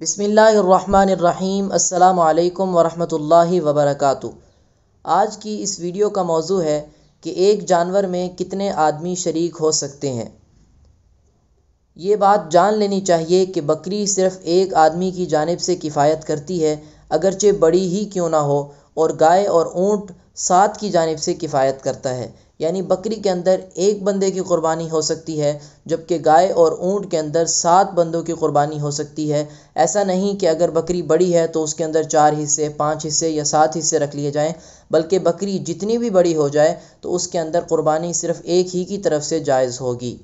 بسم اللہ الرحمن الرحیم السلام علیکم ورحمۃ اللہ وبرکاتہ آج کی اس ویڈیو کا موضوع ہے کہ ایک جانور میں کتنے آدمی شریک ہو سکتے ہیں یہ بات جان لینی چاہیے کہ بکری صرف ایک آدمی کی جانب سے کفایت کرتی ہے اگرچہ بڑی ہی کیوں نہ ہو اور گائے اور اونٹ سات کی جانب سے کفایت کرتا ہے یعنی بکری کے اندر ایک بندے کی قربانی ہو سکتی ہے جبکہ گائے اور اونٹ کے اندر سات بندوں کی قربانی ہو سکتی ہے ایسا نہیں کہ اگر بکری بڑی ہے تو اس کے اندر چار حصے پانچ حصے یا سات حصے رکھ لیے جائیں بلکہ بکری جتنی بھی بڑی ہو جائے تو اس کے اندر قربانی صرف ایک ہی کی طرف سے جائز ہوگی